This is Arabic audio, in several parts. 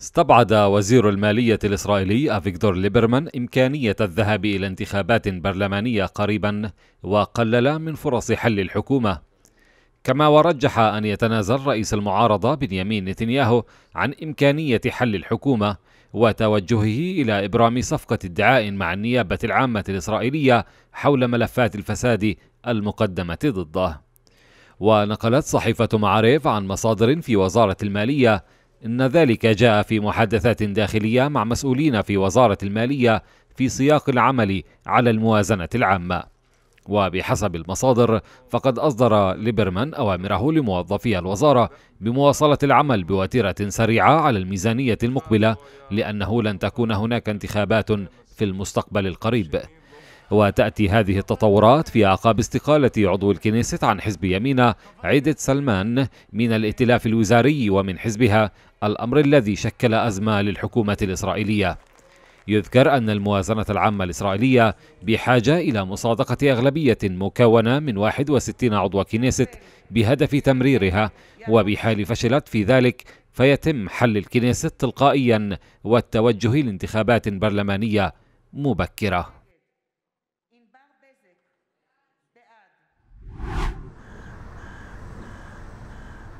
استبعد وزير المالية الإسرائيلي أفيكتور ليبرمان إمكانية الذهاب إلى انتخابات برلمانية قريبا وقلل من فرص حل الحكومة كما ورجح أن يتنازل رئيس المعارضة بنيامين نتنياهو عن إمكانية حل الحكومة وتوجهه إلى إبرام صفقة ادعاء مع النيابة العامة الإسرائيلية حول ملفات الفساد المقدمة ضده ونقلت صحيفة معارف عن مصادر في وزارة المالية إن ذلك جاء في محادثات داخلية مع مسؤولين في وزارة المالية في سياق العمل على الموازنة العامة وبحسب المصادر فقد أصدر ليبرمان أوامره لموظفي الوزارة بمواصلة العمل بوتيرة سريعة على الميزانية المقبلة لأنه لن تكون هناك انتخابات في المستقبل القريب وتأتي هذه التطورات في أعقاب استقالة عضو الكنيست عن حزب يمينة عيدة سلمان من الائتلاف الوزاري ومن حزبها الأمر الذي شكل أزمة للحكومة الإسرائيلية يذكر أن الموازنة العامة الإسرائيلية بحاجة إلى مصادقة أغلبية مكونة من 61 عضو كنيست بهدف تمريرها وبحال فشلت في ذلك فيتم حل الكنيست تلقائيا والتوجه لانتخابات برلمانية مبكره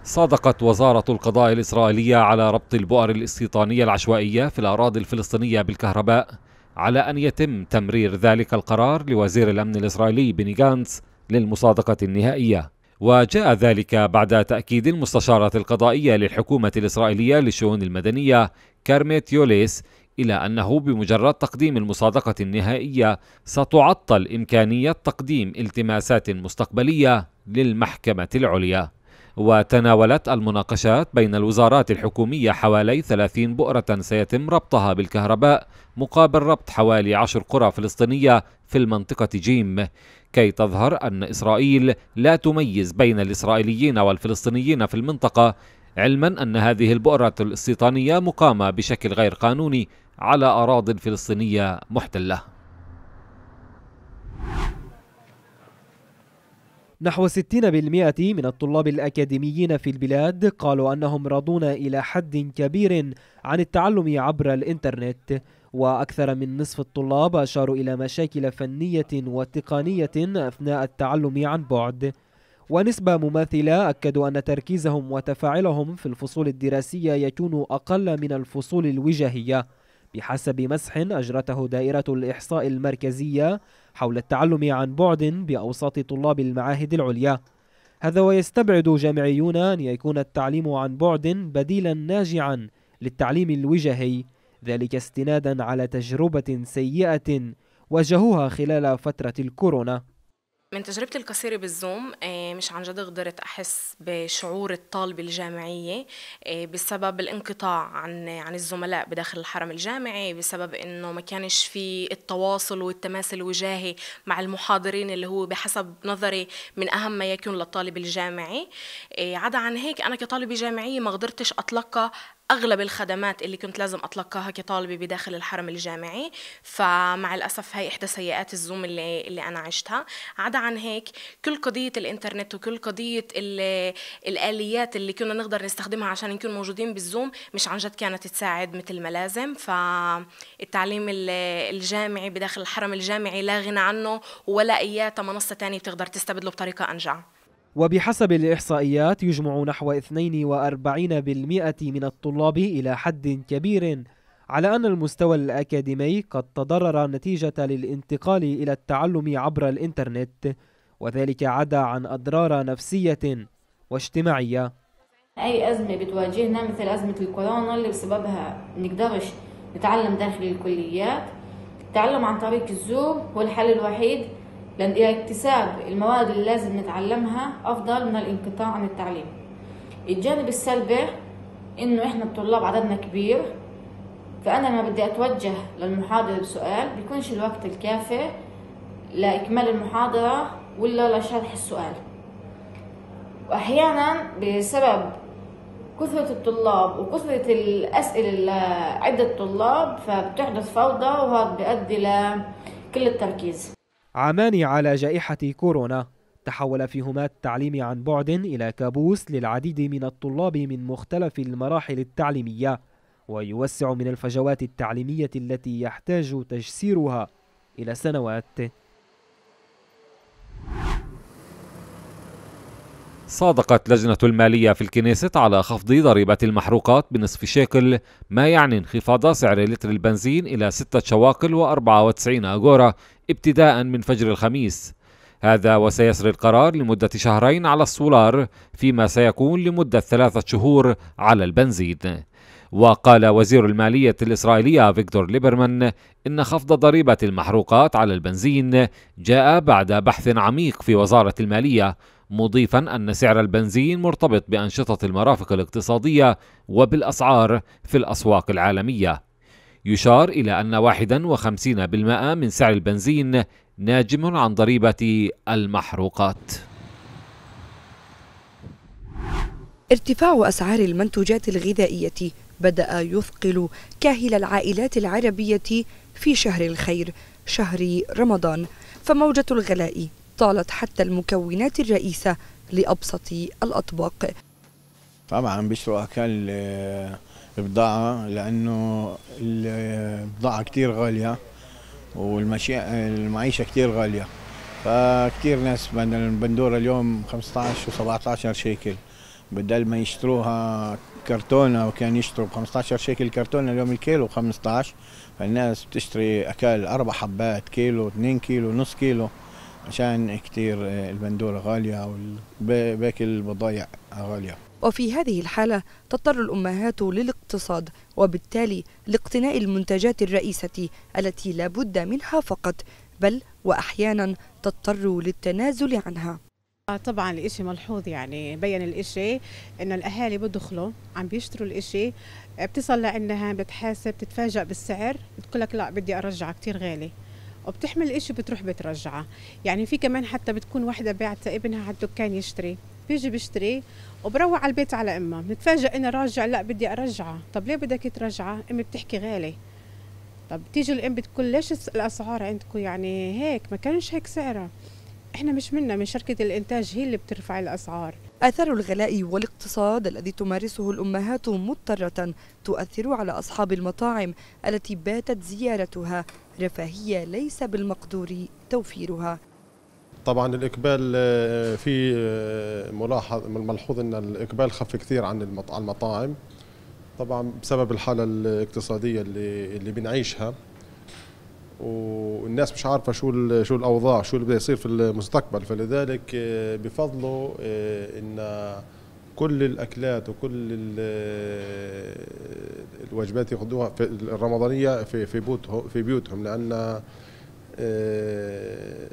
صادقت وزارة القضاء الإسرائيلية على ربط البؤر الاستيطانية العشوائية في الأراضي الفلسطينية بالكهرباء على أن يتم تمرير ذلك القرار لوزير الأمن الإسرائيلي بني جانس للمصادقة النهائية وجاء ذلك بعد تأكيد المستشارة القضائية للحكومة الإسرائيلية للشؤون المدنية كارميت يوليس إلى أنه بمجرد تقديم المصادقة النهائية ستعطل إمكانية تقديم التماسات مستقبلية للمحكمة العليا وتناولت المناقشات بين الوزارات الحكومية حوالي 30 بؤرة سيتم ربطها بالكهرباء مقابل ربط حوالي 10 قرى فلسطينية في المنطقة جيم كي تظهر أن إسرائيل لا تميز بين الإسرائيليين والفلسطينيين في المنطقة علما أن هذه البؤرة الاستيطانية مقامة بشكل غير قانوني على أراض فلسطينية محتلة نحو 60% من الطلاب الأكاديميين في البلاد قالوا أنهم راضون إلى حد كبير عن التعلم عبر الإنترنت وأكثر من نصف الطلاب أشاروا إلى مشاكل فنية وتقنية أثناء التعلم عن بعد ونسبة مماثلة أكدوا أن تركيزهم وتفاعلهم في الفصول الدراسية يكون أقل من الفصول الوجاهية بحسب مسح أجرته دائرة الإحصاء المركزية حول التعلم عن بعد بأوساط طلاب المعاهد العليا هذا ويستبعد جامعيون أن يكون التعليم عن بعد بديلا ناجعا للتعليم الوجهي ذلك استنادا على تجربة سيئة واجهوها خلال فترة الكورونا من تجربتي القصيرة بالزوم آه، مش عن جد قدرت أحس بشعور الطالبة الجامعية آه، بسبب الانقطاع عن عن الزملاء بداخل الحرم الجامعي بسبب إنه ما كانش في التواصل والتماس الوجاهي مع المحاضرين اللي هو بحسب نظري من أهم ما يكون للطالب الجامعي آه، عدا عن هيك أنا كطالبة جامعية ما قدرتش أتلقى اغلب الخدمات اللي كنت لازم اتلقاها كطالبه بداخل الحرم الجامعي فمع الاسف هي احدى سيئات الزوم اللي اللي انا عشتها عدا عن هيك كل قضيه الانترنت وكل قضيه الاليات اللي كنا نقدر نستخدمها عشان نكون موجودين بالزوم مش عن جد كانت تساعد مثل ما لازم فالتعليم الجامعي بداخل الحرم الجامعي لا غنى عنه ولا اي منصه تانية بتقدر تستبدله بطريقه انجع وبحسب الإحصائيات يجمع نحو 42% من الطلاب إلى حد كبير على أن المستوى الأكاديمي قد تضرر نتيجة للانتقال إلى التعلم عبر الإنترنت وذلك عدا عن أضرار نفسية واجتماعية أي أزمة بتواجهنا مثل أزمة الكورونا اللي بسببها نقدرش نتعلم داخل الكليات التعلم عن طريق الزوم هو الحل الوحيد لأن اكتساب المواد اللي لازم نتعلمها أفضل من الانقطاع عن التعليم الجانب السلبي إنه إحنا الطلاب عددنا كبير فأنا لما بدي أتوجه للمحاضرة بسؤال بيكونش الوقت الكافي لإكمال المحاضرة ولا لشرح السؤال وأحيانا بسبب كثرة الطلاب وكثرة الأسئلة لعدة طلاب فبتحدث فوضى وهذا بيؤدي لكل التركيز عامان على جائحة كورونا تحول فيهما التعليم عن بعد إلى كابوس للعديد من الطلاب من مختلف المراحل التعليمية ويوسع من الفجوات التعليمية التي يحتاج تجسيرها إلى سنوات صادقت لجنة المالية في الكنيست على خفض ضريبة المحروقات بنصف شيكل ما يعني انخفاض سعر لتر البنزين إلى 6 شواكل و94 أجورة ابتداء من فجر الخميس هذا وسيسري القرار لمدة شهرين على السولار فيما سيكون لمدة ثلاثة شهور على البنزين وقال وزير المالية الإسرائيلية فيكتور ليبرمان إن خفض ضريبة المحروقات على البنزين جاء بعد بحث عميق في وزارة المالية مضيفا أن سعر البنزين مرتبط بأنشطة المرافق الاقتصادية وبالأسعار في الأسواق العالمية يشار إلى أن 51% من سعر البنزين ناجم عن ضريبة المحروقات ارتفاع أسعار المنتوجات الغذائية بدأ يثقل كاهل العائلات العربية في شهر الخير شهر رمضان فموجة الغلاء طالت حتى المكونات الرئيسة لأبسط الأطباق طبعا بيشتروا أكل بضاعة لأنه البضاعة كتير غالية والمعيشة كتير غالية فكتير ناس البندورة اليوم 15 و17 شيكل بدل ما يشتروها كرتونة وكان يشتروا ب 15 شيكل كرتونة اليوم الكيلو 15 فالناس بتشتري أكل أربع حبات كيلو 2 كيلو نص كيلو عشان كتير البندورة غالية والباقي البضايع غالية وفي هذه الحالة تضطر الأمهات للاقتصاد وبالتالي لاقتناء المنتجات الرئيسة التي لا بد منها فقط بل وأحيانا تضطر للتنازل عنها طبعا الاشي ملحوظ يعني بين الاشي انه الاهالي بدخلوا عم بيشتروا الاشي بتصل لانها بتحاسب بتتفاجأ بالسعر بتقول لك لا بدي ارجع كثير غالي وبتحمل الاشي بتروح بترجعه يعني في كمان حتى بتكون واحدة بعت ابنها على الدكان يشتري بيجي بيشتري وبروح على البيت على امه بنتفاجئ انه راجع لا بدي ارجعه طب ليه بدك ترجعه امي بتحكي غالي طب تيجي الام بتقول ليش الاسعار عندكم يعني هيك ما كانش هيك سعرها احنا مش منا من شركه الانتاج هي اللي بترفع الاسعار اثار الغلاء والاقتصاد الذي تمارسه الامهات مضطره تؤثر على اصحاب المطاعم التي باتت زيارتها رفاهيه ليس بالمقدور توفيرها طبعا الإقبال آه، في آه، ملاحظ ملحوظ أن الإقبال خف كثير عن المطاعم طبعا بسبب الحالة الاقتصادية اللي اللي بنعيشها والناس مش عارفه شو شو الاوضاع شو اللي بده يصير في المستقبل فلذلك آه، بفضله ان كل الاكلات وكل الوجبات ياخذوها في الرمضانيه في في بيوتهم لان آه،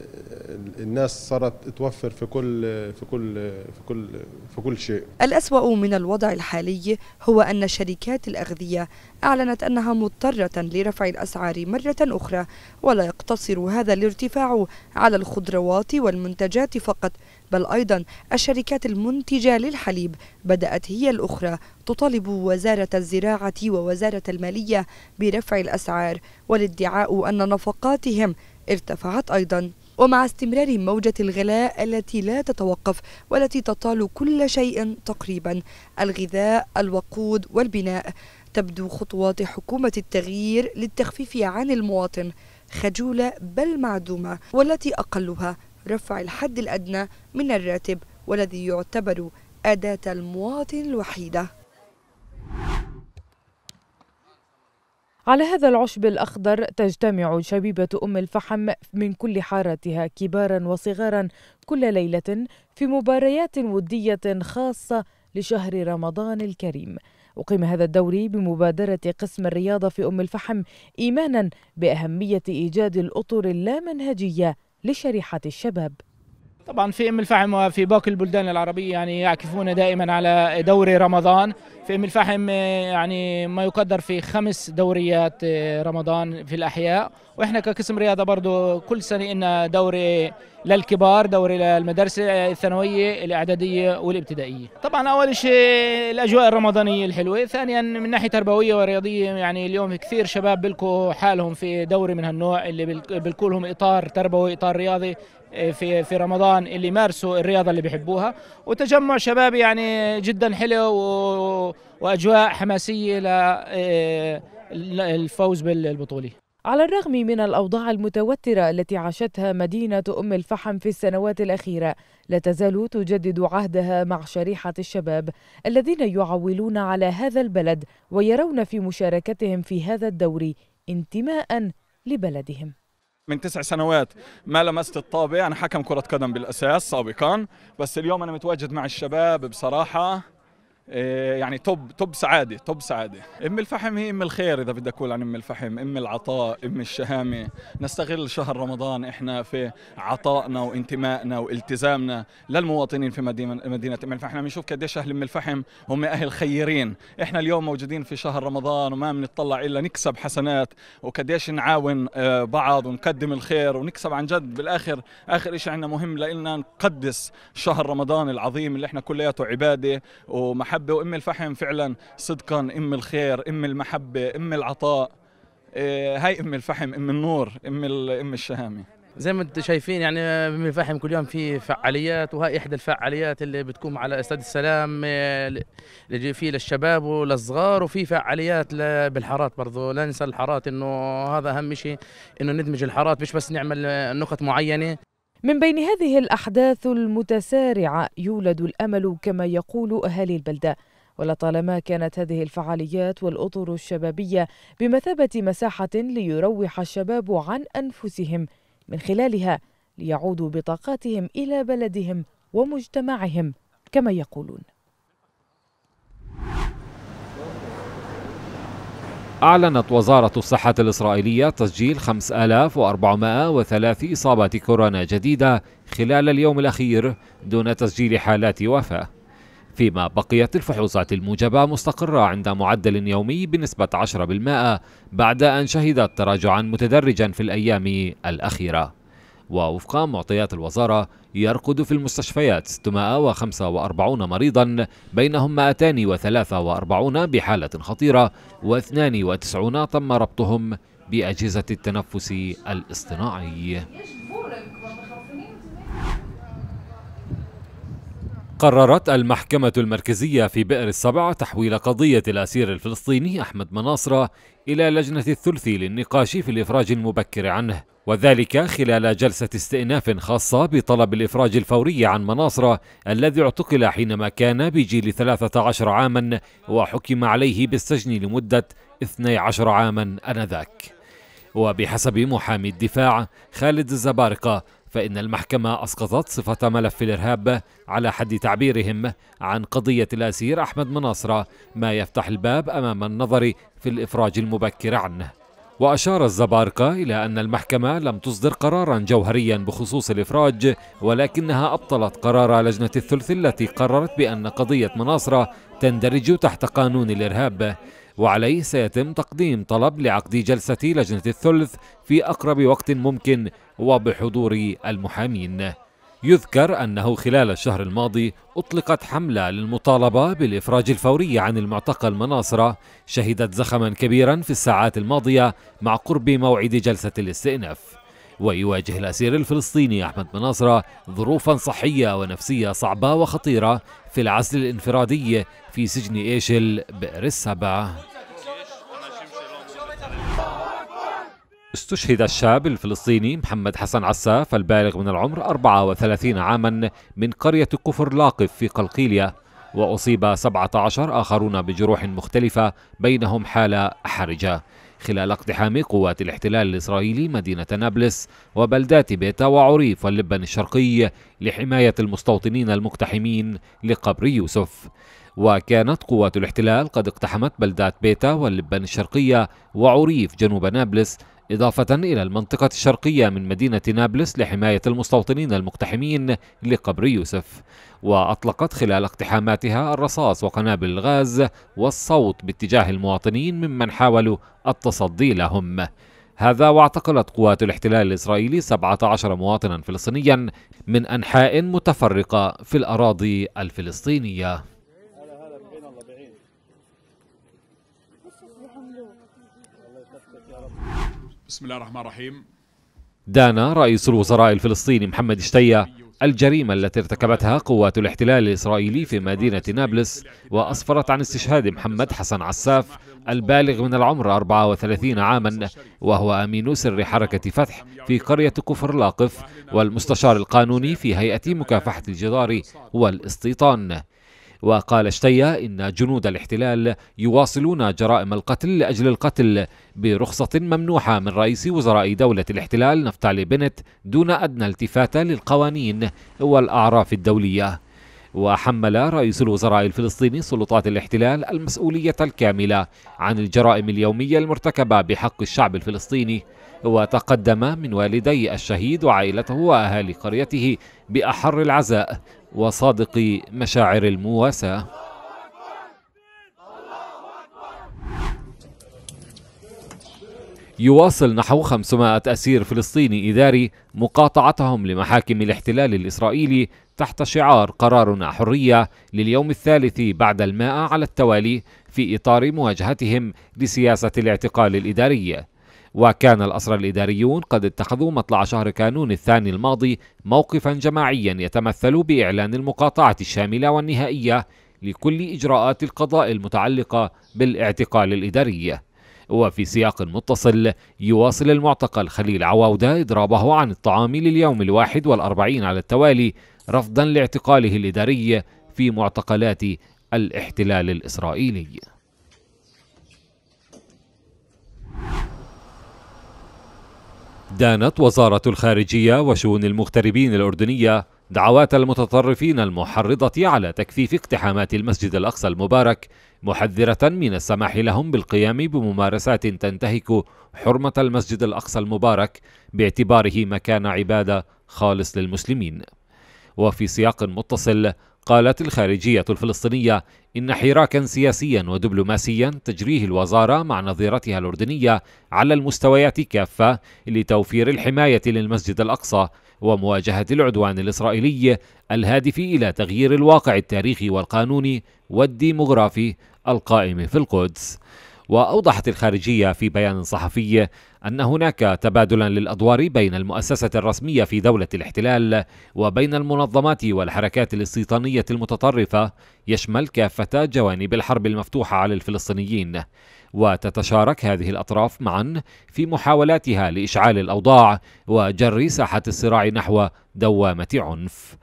الناس صارت توفر في كل في كل في كل في كل شيء. الأسوأ من الوضع الحالي هو أن شركات الأغذية أعلنت أنها مضطرة لرفع الأسعار مرة أخرى ولا يقتصر هذا الارتفاع على الخضروات والمنتجات فقط بل أيضا الشركات المنتجة للحليب بدأت هي الأخرى تطالب وزارة الزراعة ووزارة المالية برفع الأسعار والادعاء أن نفقاتهم ارتفعت أيضا ومع استمرار موجة الغلاء التي لا تتوقف والتي تطال كل شيء تقريبا الغذاء الوقود والبناء تبدو خطوات حكومة التغيير للتخفيف عن المواطن خجولة بل معدومة والتي أقلها رفع الحد الأدنى من الراتب والذي يعتبر أداة المواطن الوحيدة على هذا العشب الأخضر تجتمع شبيبة أم الفحم من كل حارتها كبارا وصغارا كل ليلة في مباريات ودية خاصة لشهر رمضان الكريم أقيم هذا الدوري بمبادرة قسم الرياضة في أم الفحم إيمانا بأهمية إيجاد الأطر اللامنهجية لشريحة الشباب طبعا في ام الفحم وفي باقي البلدان العربيه يعني يعكفون دائما على دوري رمضان في ام الفحم آه، يعني ما يقدر في خمس دوريات آه، رمضان في الاحياء واحنا كقسم رياضه برضه كل سنه لنا دوري للكبار دوري للمدارس الثانويه الاعداديه والابتدائيه طبعا اول شيء الاجواء الرمضانيه الحلوه ثانيا من ناحيه تربويه ورياضيه يعني اليوم كثير شباب بلكوا حالهم في دوري من هالنوع اللي بلكوا لهم اطار تربوي اطار رياضي إيه، في في رمضان اللي يمارسوا الرياضه اللي بيحبوها وتجمع شباب يعني جدا حلو واجواء حماسيه للفوز إيه، بالبطوله على الرغم من الأوضاع المتوترة التي عاشتها مدينة أم الفحم في السنوات الأخيرة لا تزال تجدد عهدها مع شريحة الشباب الذين يعولون على هذا البلد ويرون في مشاركتهم في هذا الدوري انتماء لبلدهم من تسع سنوات ما لمست الطابة أنا حكم كرة قدم بالأساس سابقا بس اليوم أنا متواجد مع الشباب بصراحة إيه، يعني توب توب سعاده توب سعاده ام الفحم هي ام الخير اذا بدك تقول عن ام الفحم ام العطاء ام الشهامه نستغل شهر رمضان احنا في عطائنا وانتمائنا والتزامنا للمواطنين في مدينه ام الفحم بنشوف قديش اهل ام الفحم هم اهل خيرين احنا اليوم موجودين في شهر رمضان وما بنطلع الا نكسب حسنات وقديش نعاون آه، بعض ونقدم الخير ونكسب عن جد بالاخر اخر شيء عندنا مهم لنا نقدس شهر رمضان العظيم اللي احنا كلياته عباده ومحبه المحبة وأم الفحم فعلا صدقا أم الخير أم المحبة أم العطاء إيه، هاي أم الفحم أم النور أم أم الشهامة زي ما انتم شايفين يعني أم الفحم كل يوم في فعاليات وهي إحدى الفعاليات اللي بتقوم على استاد السلام اللي إيه، فيه للشباب وللصغار وفي فعاليات بالحارات برضه لا ننسى الحارات إنه هذا أهم شيء إنه ندمج الحارات مش بس نعمل نقط معينة من بين هذه الأحداث المتسارعة يولد الأمل كما يقول أهالي البلدة ولطالما كانت هذه الفعاليات والأطر الشبابية بمثابة مساحة ليروح الشباب عن أنفسهم من خلالها ليعودوا بطاقاتهم إلى بلدهم ومجتمعهم كما يقولون أعلنت وزارة الصحة الإسرائيلية تسجيل 5403 إصابة كورونا جديدة خلال اليوم الأخير دون تسجيل حالات وفاة فيما بقيت الفحوصات الموجبة مستقرة عند معدل يومي بنسبة 10% بعد أن شهدت تراجعا متدرجا في الأيام الأخيرة ووفق معطيات الوزارة يرقد في المستشفيات 645 مريضا بينهم 243 بحالة خطيرة و92 تم ربطهم بأجهزة التنفس الاصطناعي قررت المحكمة المركزية في بئر السبع تحويل قضية الأسير الفلسطيني أحمد مناصرة إلى لجنة الثلثي للنقاش في الإفراج المبكر عنه وذلك خلال جلسة استئناف خاصة بطلب الإفراج الفوري عن مناصرة الذي اعتقل حينما كان بجيل 13 عاما وحكم عليه بالسجن لمدة 12 عاما أنذاك وبحسب محامي الدفاع خالد الزبارقة فإن المحكمة أسقطت صفة ملف الإرهاب على حد تعبيرهم عن قضية الأسير أحمد مناصرة ما يفتح الباب أمام النظر في الإفراج المبكر عنه وأشار الزبارقة إلى أن المحكمة لم تصدر قرارا جوهريا بخصوص الإفراج ولكنها أبطلت قرار لجنة الثلث التي قررت بأن قضية مناصرة تندرج تحت قانون الإرهاب وعليه سيتم تقديم طلب لعقد جلسة لجنة الثلث في أقرب وقت ممكن وبحضور المحامين يذكر أنه خلال الشهر الماضي أطلقت حملة للمطالبة بالإفراج الفوري عن المعتقل مناصرة شهدت زخما كبيرا في الساعات الماضية مع قرب موعد جلسة الاستئناف ويواجه الأسير الفلسطيني أحمد مناصرة ظروفا صحية ونفسية صعبة وخطيرة في العزل الانفرادي في سجن إيشل بئر السبع استشهد الشاب الفلسطيني محمد حسن عساف البالغ من العمر 34 عاما من قرية كفر لاقف في قلقيلية وأصيب 17 آخرون بجروح مختلفة بينهم حالة حرجة خلال اقتحام قوات الاحتلال الإسرائيلي مدينة نابلس وبلدات بيتا وعريف واللبن الشرقي لحماية المستوطنين المقتحمين لقبر يوسف وكانت قوات الاحتلال قد اقتحمت بلدات بيتا واللبن الشرقية وعريف جنوب نابلس إضافة إلى المنطقة الشرقية من مدينة نابلس لحماية المستوطنين المقتحمين لقبر يوسف وأطلقت خلال اقتحاماتها الرصاص وقنابل الغاز والصوت باتجاه المواطنين ممن حاولوا التصدي لهم هذا واعتقلت قوات الاحتلال الإسرائيلي 17 مواطنا فلسطينيا من أنحاء متفرقة في الأراضي الفلسطينية بسم الله الرحمن الرحيم دانا رئيس الوزراء الفلسطيني محمد شتية الجريمة التي ارتكبتها قوات الاحتلال الإسرائيلي في مدينة نابلس وأسفرت عن استشهاد محمد حسن عساف البالغ من العمر 34 عاما وهو أمين سر حركة فتح في قرية كفر لاقف والمستشار القانوني في هيئة مكافحة الجدار والاستيطان وقال شتية إن جنود الاحتلال يواصلون جرائم القتل لأجل القتل برخصة ممنوحة من رئيس وزراء دولة الاحتلال نفتالي بنت دون أدنى التفاتة للقوانين والأعراف الدولية وحمل رئيس الوزراء الفلسطيني سلطات الاحتلال المسؤولية الكاملة عن الجرائم اليومية المرتكبة بحق الشعب الفلسطيني وتقدم من والدي الشهيد وعائلته وأهالي قريته بأحر العزاء وصادق مشاعر المواساة يواصل نحو 500 أسير فلسطيني إداري مقاطعتهم لمحاكم الاحتلال الإسرائيلي تحت شعار قرارنا حرية لليوم الثالث بعد المائة على التوالي في إطار مواجهتهم لسياسة الاعتقال الإداري وكان الأسرى الإداريون قد اتخذوا مطلع شهر كانون الثاني الماضي موقفا جماعيا يتمثل بإعلان المقاطعة الشاملة والنهائية لكل إجراءات القضاء المتعلقة بالاعتقال الإداري وفي سياق متصل يواصل المعتقل خليل عواودة إضرابه عن الطعام لليوم الواحد والأربعين على التوالي رفضا لاعتقاله الإداري في معتقلات الاحتلال الإسرائيلي دانت وزارة الخارجية وشؤون المغتربين الأردنية دعوات المتطرفين المحرضة على تكثيف اقتحامات المسجد الأقصى المبارك محذرة من السماح لهم بالقيام بممارسات تنتهك حرمة المسجد الأقصى المبارك باعتباره مكان عبادة خالص للمسلمين وفي سياق متصل قالت الخارجية الفلسطينية إن حراكا سياسيا ودبلوماسيا تجريه الوزارة مع نظيرتها الأردنية على المستويات كافة لتوفير الحماية للمسجد الأقصى ومواجهة العدوان الإسرائيلي الهادف إلى تغيير الواقع التاريخي والقانوني والديمغرافي القائم في القدس وأوضحت الخارجية في بيان صحفي أن هناك تبادلا للأدوار بين المؤسسة الرسمية في دولة الاحتلال وبين المنظمات والحركات الاستيطانية المتطرفة يشمل كافة جوانب الحرب المفتوحة على الفلسطينيين وتتشارك هذه الأطراف معا في محاولاتها لإشعال الأوضاع وجر ساحة الصراع نحو دوامة عنف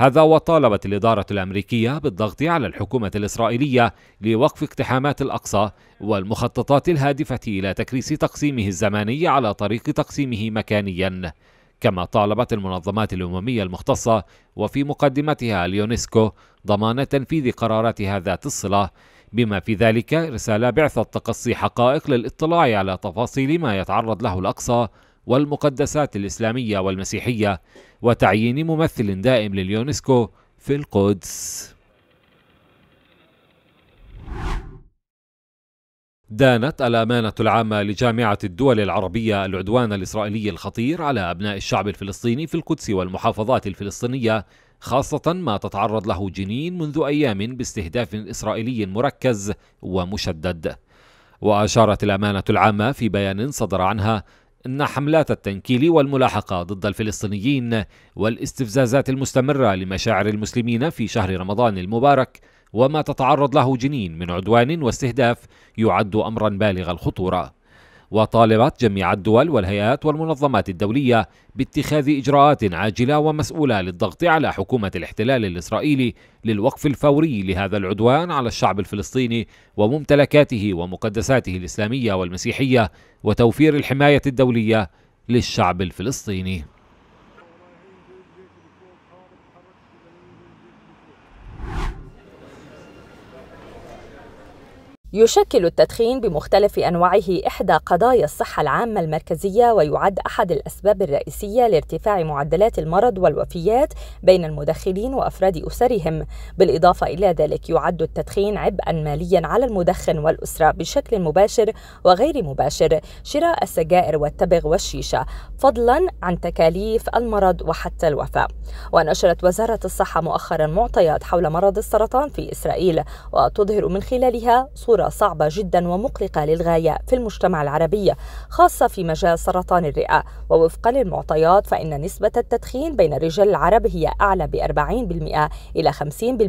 هذا وطالبت الإدارة الأمريكية بالضغط على الحكومة الإسرائيلية لوقف اقتحامات الأقصى والمخططات الهادفة إلى تكريس تقسيمه الزماني على طريق تقسيمه مكانياً كما طالبت المنظمات الأممية المختصة وفي مقدمتها اليونسكو ضمان تنفيذ قراراتها ذات الصلة بما في ذلك إرسال بعثة تقصي حقائق للإطلاع على تفاصيل ما يتعرض له الأقصى والمقدسات الإسلامية والمسيحية وتعيين ممثل دائم لليونسكو في القدس دانت الأمانة العامة لجامعة الدول العربية العدوان الإسرائيلي الخطير على أبناء الشعب الفلسطيني في القدس والمحافظات الفلسطينية خاصة ما تتعرض له جنين منذ أيام باستهداف إسرائيلي مركز ومشدد. وأشارت الأمانة العامة في بيان صدر عنها إن حملات التنكيل والملاحقة ضد الفلسطينيين والاستفزازات المستمرة لمشاعر المسلمين في شهر رمضان المبارك وما تتعرض له جنين من عدوان واستهداف يعد أمرا بالغ الخطورة وطالبت جميع الدول والهيئات والمنظمات الدولية باتخاذ إجراءات عاجلة ومسؤولة للضغط على حكومة الاحتلال الإسرائيلي للوقف الفوري لهذا العدوان على الشعب الفلسطيني وممتلكاته ومقدساته الإسلامية والمسيحية وتوفير الحماية الدولية للشعب الفلسطيني يشكل التدخين بمختلف انواعه احدى قضايا الصحه العامه المركزيه ويعد احد الاسباب الرئيسيه لارتفاع معدلات المرض والوفيات بين المدخنين وافراد اسرهم بالاضافه الى ذلك يعد التدخين عبئا ماليا على المدخن والاسره بشكل مباشر وغير مباشر شراء السجائر والتبغ والشيشه فضلا عن تكاليف المرض وحتى الوفاه ونشرت وزاره الصحه مؤخرا معطيات حول مرض السرطان في اسرائيل وتظهر من خلالها صوره صورة صعبة جدا ومقلقة للغاية في المجتمع العربي خاصة في مجال سرطان الرئة ووفقا للمعطيات فإن نسبة التدخين بين الرجال العرب هي أعلى ب 40% إلى 50%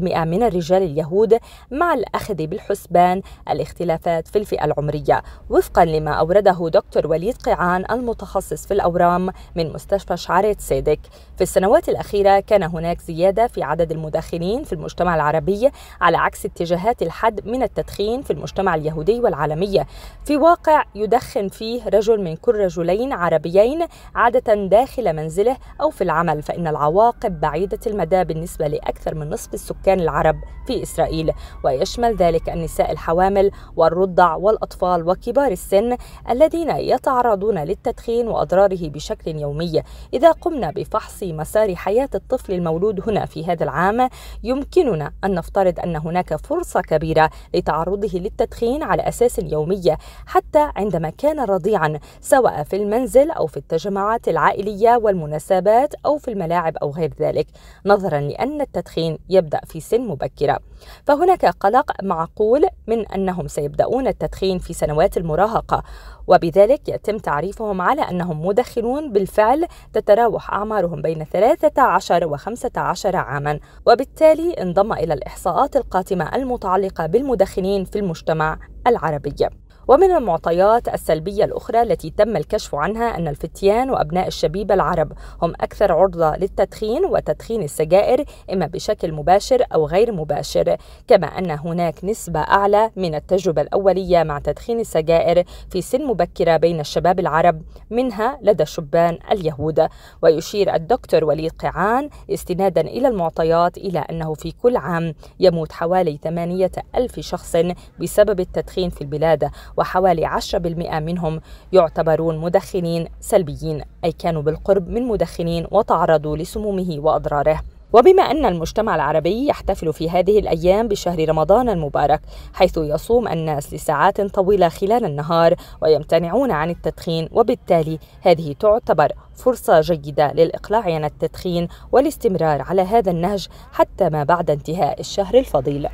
من الرجال اليهود مع الأخذ بالحسبان الاختلافات في الفئة العمرية وفقا لما أورده دكتور وليد قيعان المتخصص في الأورام من مستشفى شعرات سيدك في السنوات الأخيرة كان هناك زيادة في عدد المدخنين في المجتمع العربي على عكس اتجاهات الحد من التدخين في المجتمع اليهودي والعالمية في واقع يدخن فيه رجل من كل رجلين عربيين عادة داخل منزله أو في العمل فإن العواقب بعيدة المدى بالنسبة لأكثر من نصف السكان العرب في إسرائيل ويشمل ذلك النساء الحوامل والرضع والأطفال وكبار السن الذين يتعرضون للتدخين وأضراره بشكل يومي إذا قمنا بفحص مسار حياة الطفل المولود هنا في هذا العام يمكننا أن نفترض أن هناك فرصة كبيرة لتعرضه للتدخين على أساس اليومية حتى عندما كان رضيعا سواء في المنزل أو في التجمعات العائلية والمناسبات أو في الملاعب أو غير ذلك نظرا لأن التدخين يبدأ في سن مبكرة فهناك قلق معقول من أنهم سيبدأون التدخين في سنوات المراهقة وبذلك يتم تعريفهم على أنهم مدخنون بالفعل تتراوح أعمارهم بين 13 و 15 عاما وبالتالي انضم إلى الإحصاءات القاتمة المتعلقة بالمدخنين في المجتمع العربي ومن المعطيات السلبية الأخرى التي تم الكشف عنها أن الفتيان وأبناء الشبيبة العرب هم أكثر عرضة للتدخين وتدخين السجائر إما بشكل مباشر أو غير مباشر كما أن هناك نسبة أعلى من التجربة الأولية مع تدخين السجائر في سن مبكرة بين الشباب العرب منها لدى شبان اليهود ويشير الدكتور وليد قعان استنادا إلى المعطيات إلى أنه في كل عام يموت حوالي ثمانية ألف شخص بسبب التدخين في البلاد وحوالي 10% منهم يعتبرون مدخنين سلبيين أي كانوا بالقرب من مدخنين وتعرضوا لسمومه وأضراره وبما أن المجتمع العربي يحتفل في هذه الأيام بشهر رمضان المبارك حيث يصوم الناس لساعات طويلة خلال النهار ويمتنعون عن التدخين وبالتالي هذه تعتبر فرصة جيدة للإقلاع عن التدخين والاستمرار على هذا النهج حتى ما بعد انتهاء الشهر الفضيل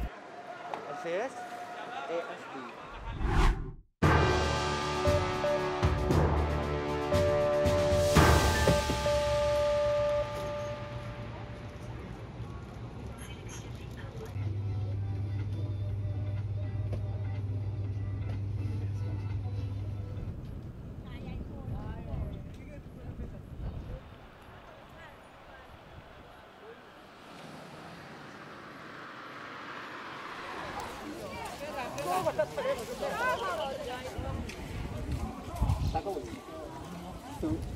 三个问题，都。